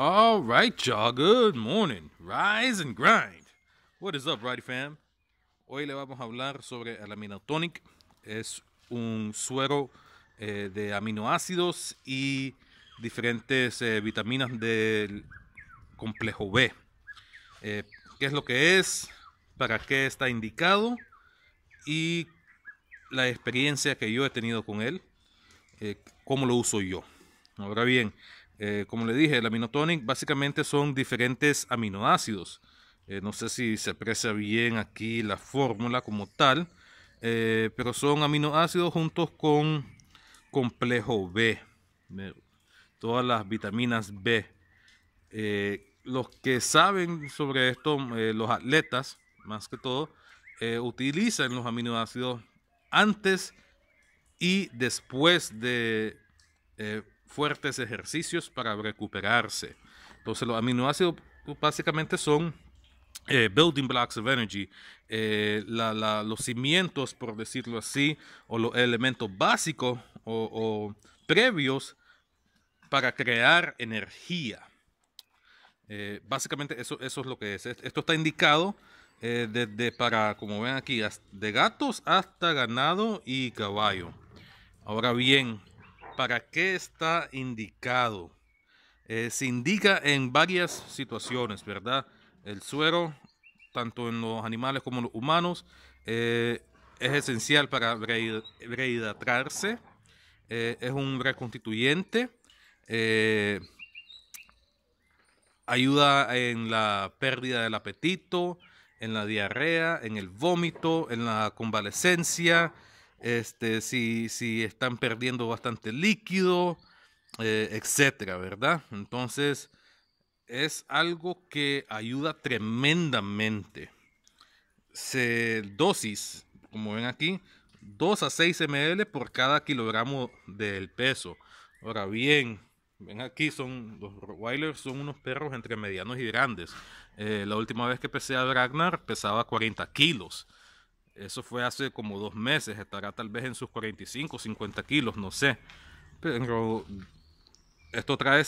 All right, y'all. Good morning. Rise and grind. What is up, Righty Fam? Hoy le vamos a hablar sobre el Aminotonic. Es un suero eh, de aminoácidos y diferentes eh, vitaminas del complejo B. Eh, ¿Qué es lo que es? ¿Para qué está indicado? Y la experiencia que yo he tenido con él. ¿Cómo lo uso yo? Ahora bien, eh, como le dije, el aminotonic básicamente son diferentes aminoácidos. Eh, no sé si se aprecia bien aquí la fórmula como tal, eh, pero son aminoácidos juntos con complejo B, todas las vitaminas B. los que saben sobre esto, los atletas más que todo, utilizan los aminoácidos antes y después de fuertes ejercicios para recuperarse. Entonces los aminoácidos pues, básicamente son eh, building blocks of energy, eh, los cimientos, por decirlo así, o los elementos básicos o, previos para crear energía. Eh, básicamente eso, es lo que es. Esto está indicado desde para, como ven aquí, de gatos hasta ganado y caballo. Ahora bien, ¿Para qué está indicado? Eh, se indica en varias situaciones, ¿verdad? El suero, tanto en los animales como en los humanos, eh, es esencial para rehidratarse, eh, es un reconstituyente, ayuda en la pérdida del apetito, en la diarrea, en el vómito, en la convalecencia, este, si, si están perdiendo bastante líquido, etc. Eh, etcétera, ¿verdad? Entonces, es algo que ayuda tremendamente. Se, dosis, como ven aquí, 2 a 6 ml por cada kilogramo del peso. Ahora bien, ven aquí, son los Rottweilers son unos perros entre medianos y grandes. Eh, la última vez que pesé a Dragnar pesaba 40 kilos. Eso fue hace como dos meses, estará tal vez en sus 45, 50 kilos, no sé. Pero esto trae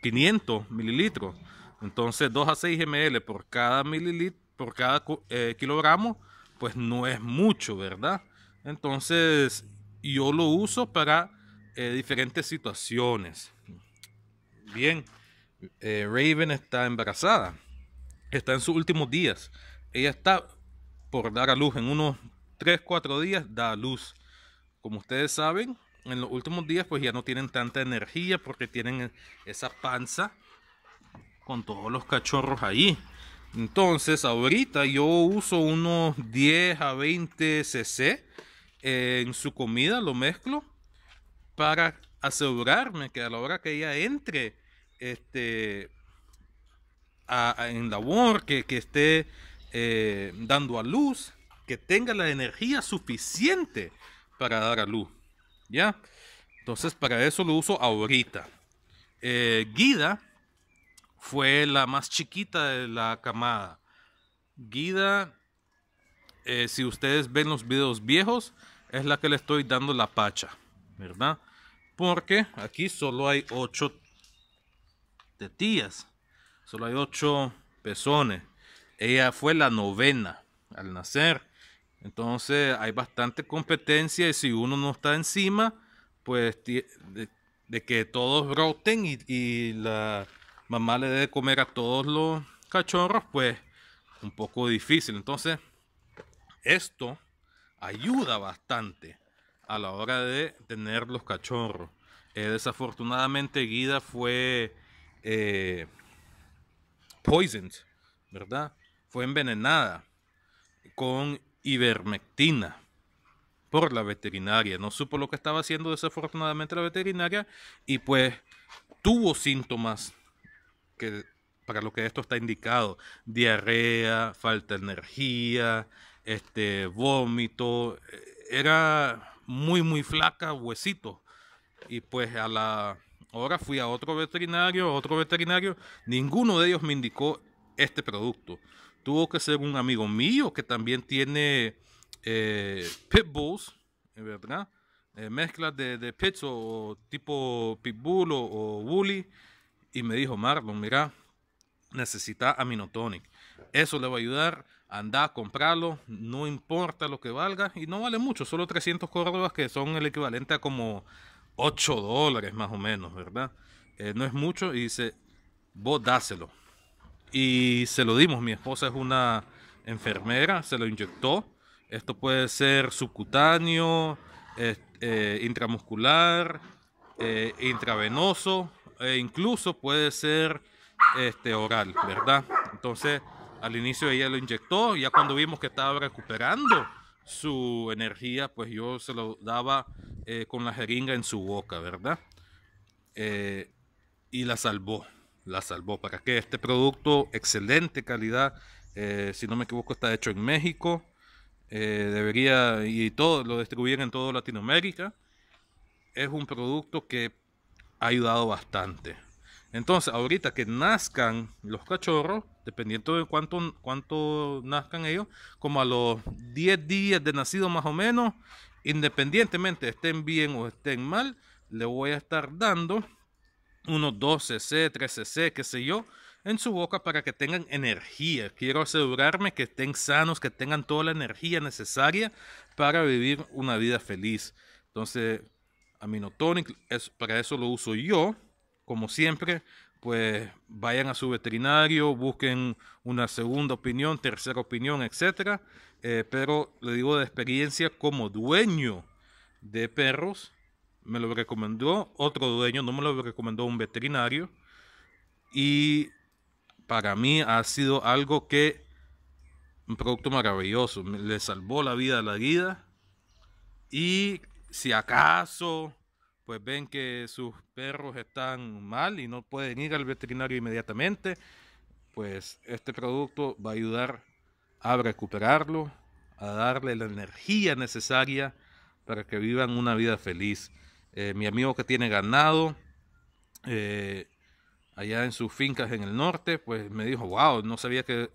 500 mililitros. Entonces 2 a 6 ml por cada mililitro, por cada eh, kilogramo, pues no es mucho, ¿verdad? Entonces yo lo uso para eh, diferentes situaciones. Bien, eh, Raven está embarazada, está en sus últimos días. Ella está por dar a luz en unos 3, 4 días, da a luz. Como ustedes saben, en los últimos días pues ya no tienen tanta energía porque tienen e-, esa panza con todos los cachorros ahí. Entonces ahorita yo uso unos 10 a 20 cc en su comida, lo mezclo para asegurarme que a la hora que ella entre este, en labor, que, que esté eh, dando a luz, que tenga la energía suficiente para dar a luz. ¿Ya? Entonces, para eso lo uso ahorita. Eh, Guida fue la más chiquita de la camada. Guida, eh, si ustedes ven los videos viejos, es la que le estoy dando la pacha, ¿verdad? Porque aquí solo hay 8 tetillas, solo hay 8 pezones. Ella fue la novena al nacer. Entonces hay bastante competencia y si uno no está encima, pues de, que todos broten y, la mamá le debe comer a todos los cachorros, pues un poco difícil. Entonces, esto ayuda bastante a la hora de tener los cachorros. Eh, desafortunadamente Guida fue eh, poisoned, ¿verdad? fue envenenada con ivermectina por la veterinaria. No supo lo que estaba haciendo desafortunadamente la veterinaria y pues tuvo síntomas que para lo que esto está indicado, diarrea, falta de energía, este vómito, eh, era muy muy flaca, huesito. Y pues a la hora fui a otro veterinario, otro veterinario, ninguno de ellos me indicó este producto tuvo que ser un amigo mío que también tiene eh, pitbulls, eh, ¿verdad? Eh, mezclas de, de o tipo pitbull o, woolly. bully. Y me dijo, Marlon, mira, necesita aminotonic. Eso le va a ayudar. Anda a comprarlo, no importa lo que valga. Y no vale mucho, solo 300 córdobas que son el equivalente a como 8 dólares más o menos, ¿verdad? no es mucho y dice, vos dáselo y se lo dimos. Mi esposa es una enfermera, se lo inyectó. Esto puede ser subcutáneo, eh, intramuscular, eh, intravenoso e incluso puede ser este, oral, ¿verdad? Entonces, al inicio ella lo inyectó, ya cuando vimos que estaba recuperando su energía, pues yo se lo daba eh, con la jeringa en su boca, ¿verdad? y la salvó la salvó. ¿Para que Este producto, excelente calidad. Eh, si no me equivoco, está hecho en México. Eh, debería, y todo, lo distribuyen en toda Latinoamérica. Es un producto que ha ayudado bastante. Entonces, ahorita que nazcan los cachorros, dependiendo de cuánto, cuánto nazcan ellos, como a los 10 días de nacido más o menos, independientemente estén bien o estén mal, le voy a estar dando unos 12 cc 13C, qué sé yo, en su boca para que tengan energía. Quiero asegurarme que estén sanos, que tengan toda la energía necesaria para vivir una vida feliz. Entonces, Aminotonic, es, para eso lo uso yo. Como siempre, pues vayan a su veterinario, busquen una segunda opinión, tercera opinión, etc. Eh, pero le digo de experiencia como dueño de perros, me lo recomendó otro dueño, no me lo recomendó un veterinario. Y para mí ha sido algo que, un producto maravilloso, le salvó la vida a la guía. Y si acaso, pues ven que sus perros están mal y no pueden ir al veterinario inmediatamente, pues este producto va a ayudar a recuperarlo, a darle la energía necesaria para que vivan una vida feliz. Eh, mi amigo que tiene ganado eh, allá en sus fincas en el norte, pues me dijo, wow, no sabía que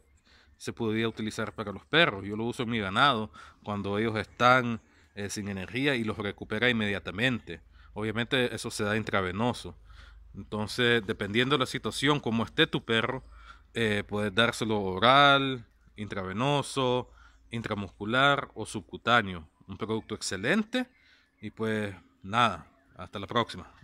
se podía utilizar para los perros. Yo lo uso en mi ganado cuando ellos están eh, sin energía y los recupera inmediatamente. Obviamente eso se da intravenoso. Entonces, dependiendo de la situación, como esté tu perro, puedes dárselo oral, intravenoso, intramuscular o subcutáneo. Un producto excelente y pues nada, hasta la próxima.